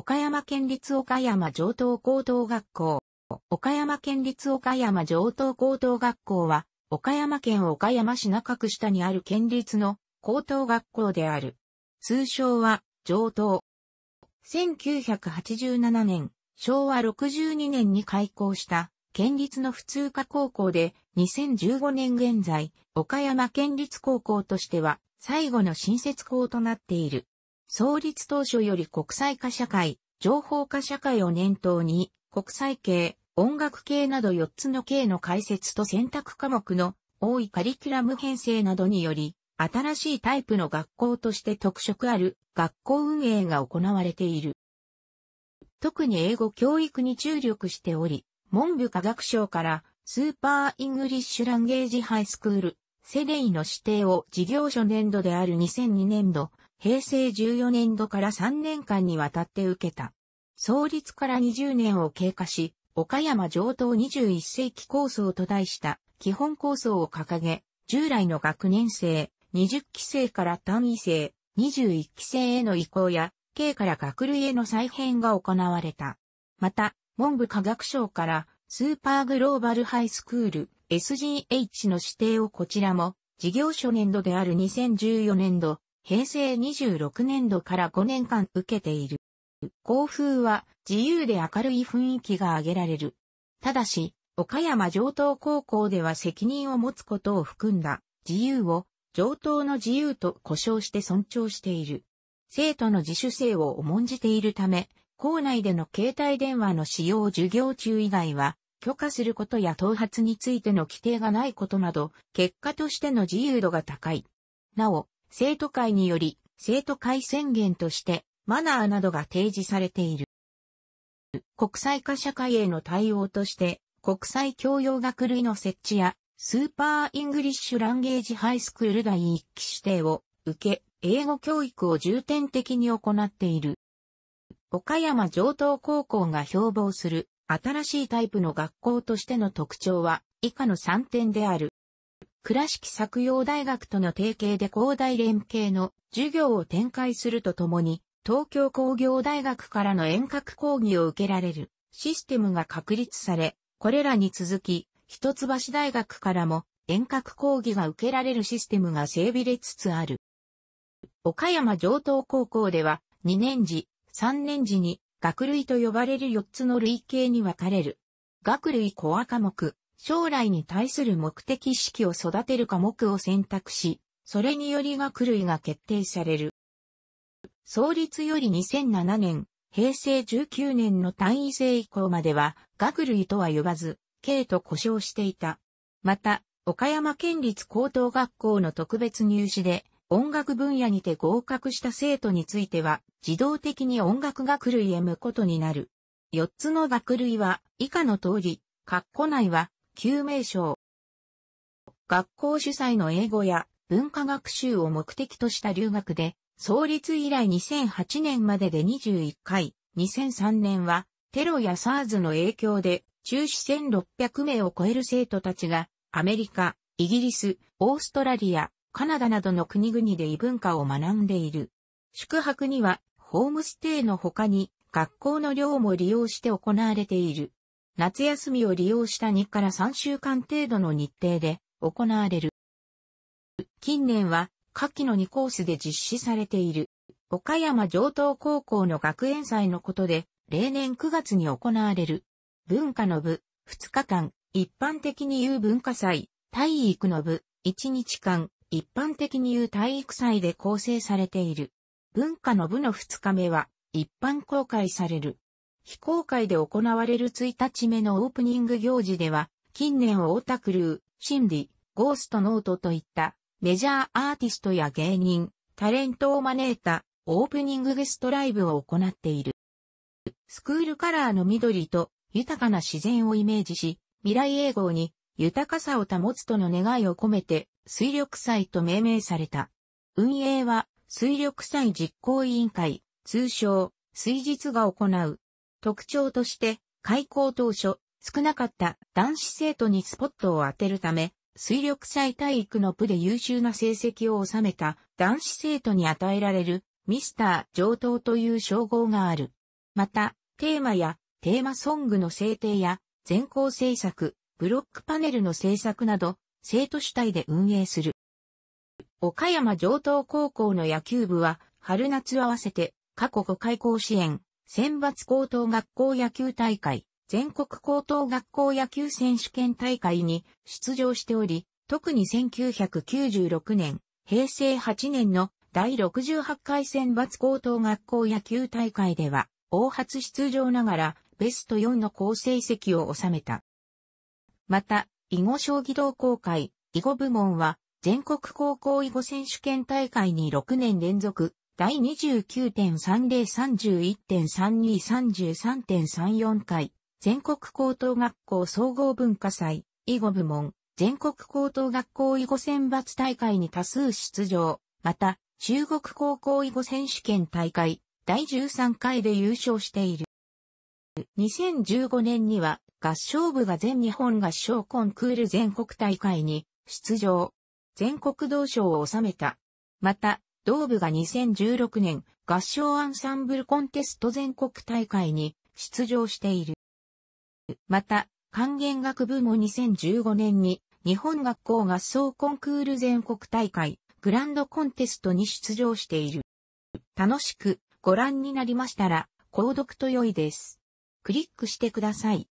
岡山県立岡山上等高等学校。岡山県立岡山上等高等学校は、岡山県岡山市中区下にある県立の高等学校である。通称は、上等。1987年、昭和62年に開校した県立の普通科高校で、2015年現在、岡山県立高校としては最後の新設校となっている。創立当初より国際化社会、情報化社会を念頭に、国際系、音楽系など4つの系の解説と選択科目の多いカリキュラム編成などにより、新しいタイプの学校として特色ある学校運営が行われている。特に英語教育に注力しており、文部科学省からスーパーイングリッシュランゲージハイスクール、セレイの指定を事業所年度である2002年度平成14年度から3年間にわたって受けた。創立から20年を経過し、岡山上等21世紀構想と題した基本構想を掲げ、従来の学年生、20期生から単位生、21期生への移行や、K から学類への再編が行われた。また、文部科学省から、スーパーグローバルハイスクール、SGH の指定をこちらも、事業所年度である2014年度、平成26年度から5年間受けている。校風は自由で明るい雰囲気が挙げられる。ただし、岡山上等高校では責任を持つことを含んだ自由を上等の自由と呼称して尊重している。生徒の自主性を重んじているため、校内での携帯電話の使用授業中以外は、許可することや頭髪についての規定がないことなど、結果としての自由度が高い。なお、生徒会により、生徒会宣言として、マナーなどが提示されている。国際化社会への対応として、国際教養学類の設置や、スーパーイングリッシュランゲージハイスクール第一期指定を受け、英語教育を重点的に行っている。岡山上等高校が標榜する新しいタイプの学校としての特徴は以下の3点である。倉敷作陽大学との提携で広大連携の授業を展開するとともに、東京工業大学からの遠隔講義を受けられるシステムが確立され、これらに続き、一橋大学からも遠隔講義が受けられるシステムが整備れつつある。岡山上等高校では、2年次、3年次に学類と呼ばれる4つの類型に分かれる。学類コア科目、将来に対する目的意識を育てる科目を選択し、それにより学類が決定される。創立より2007年、平成19年の単位制以降までは、学類とは呼ばず、K と呼称していた。また、岡山県立高等学校の特別入試で、音楽分野にて合格した生徒については、自動的に音楽学類へ向くことになる。4つの学類は、以下の通り、括弧内は、救命賞。学校主催の英語や文化学習を目的とした留学で、創立以来2008年までで21回、2003年はテロや SARS の影響で中止1600名を超える生徒たちがアメリカ、イギリス、オーストラリア、カナダなどの国々で異文化を学んでいる。宿泊にはホームステイの他に学校の寮も利用して行われている。夏休みを利用した2から3週間程度の日程で行われる。近年は夏季の2コースで実施されている、岡山城東高校の学園祭のことで、例年9月に行われる、文化の部、2日間、一般的に言う文化祭、体育の部、1日間、一般的に言う体育祭で構成されている。文化の部の2日目は、一般公開される。非公開で行われる1日目のオープニング行事では、近年オータクルー、シンディ、ゴーストノートといったメジャーアーティストや芸人、タレントを招いたオープニングゲストライブを行っている。スクールカラーの緑と豊かな自然をイメージし、未来永劫に豊かさを保つとの願いを込めて水力祭と命名された。運営は水力祭実行委員会、通称水日が行う特徴として、開校当初、少なかった男子生徒にスポットを当てるため、水力祭体育の部で優秀な成績を収めた男子生徒に与えられるミスター上等という称号がある。また、テーマやテーマソングの制定や全校制作、ブロックパネルの制作など、生徒主体で運営する。岡山上等高校の野球部は、春夏合わせて過去5回甲子園、選抜高等学校野球大会、全国高等学校野球選手権大会に出場しており、特に1996年、平成8年の第68回選抜高等学校野球大会では、大発出場ながら、ベスト4の好成績を収めた。また、囲碁将棋同好会、囲碁部門は、全国高校囲碁選手権大会に6年連続、第29.3031.3233.34回、全国高等学校総合文化祭、囲碁部門、全国高等学校囲碁選抜大会に多数出場、また、中国高校囲碁選手権大会、第13回で優勝している。2015年には、合唱部が全日本合唱コンクール全国大会に出場、全国同賞を収めた。また、同部が2016年合唱アンサンブルコンテスト全国大会に出場している。また、管弦楽部も2015年に日本学校合奏コンクール全国大会グランドコンテストに出場している。楽しくご覧になりましたら、購読と良いです。クリックしてください。